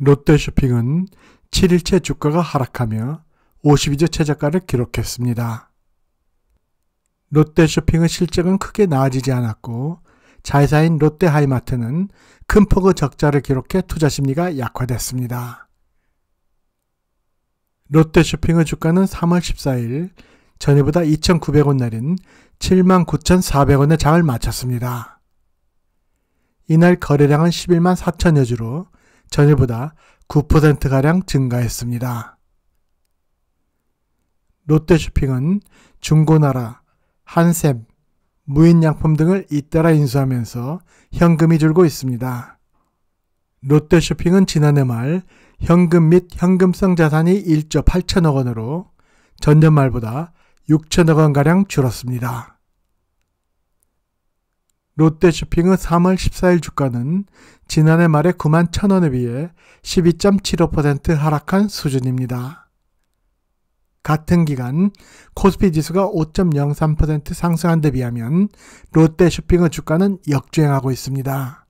롯데쇼핑은 7일째 주가가 하락하며 52주 최저가를 기록했습니다. 롯데쇼핑의 실적은 크게 나아지지 않았고 자회사인 롯데하이마트는 큰 폭의 적자를 기록해 투자 심리가 약화됐습니다. 롯데쇼핑의 주가는 3월 14일 전일보다 2,900원 내린 79,400원의 장을 마쳤습니다. 이날 거래량은 11만 4천여 주로 전일보다 9%가량 증가했습니다. 롯데쇼핑은 중고나라, 한샘, 무인양품 등을 잇따라 인수하면서 현금이 줄고 있습니다. 롯데쇼핑은 지난해 말 현금 및 현금성 자산이 1조 8천억 원으로 전년 말보다 6천억 원가량 줄었습니다. 롯데쇼핑의 3월 14일 주가는 지난해 말에 9만 1 0원에 비해 12.75% 하락한 수준입니다. 같은 기간 코스피 지수가 5.03% 상승한 데 비하면 롯데쇼핑의 주가는 역주행하고 있습니다.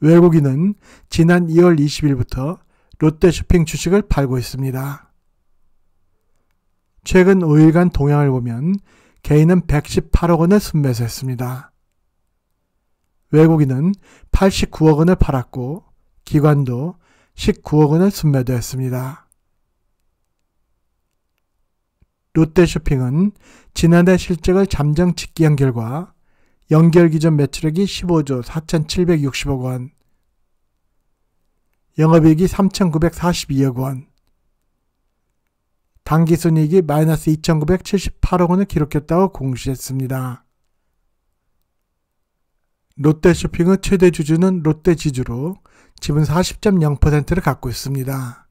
외국인은 지난 2월 20일부터 롯데쇼핑 주식을 팔고 있습니다. 최근 5일간 동향을 보면 개인은 118억 원을 순매수했습니다. 외국인은 89억 원을 팔았고 기관도 19억 원을 순매도했습니다. 롯데쇼핑은 지난해 실적을 잠정 집기한 결과 연결 기준 매출액이 15조 4,760억 원, 영업이익이 3,942억 원, 당기순이익이 마이너스 2,978억 원을 기록했다고 공시했습니다. 롯데쇼핑의 최대 주주는 롯데지주로 지분 40.0%를 갖고 있습니다.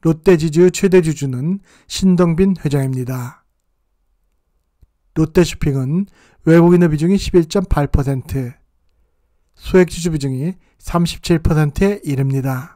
롯데지주 의 최대 주주는 신동빈 회장입니다. 롯데쇼핑은 외국인의 비중이 11.8%, 소액지주 비중이 37%에 이릅니다.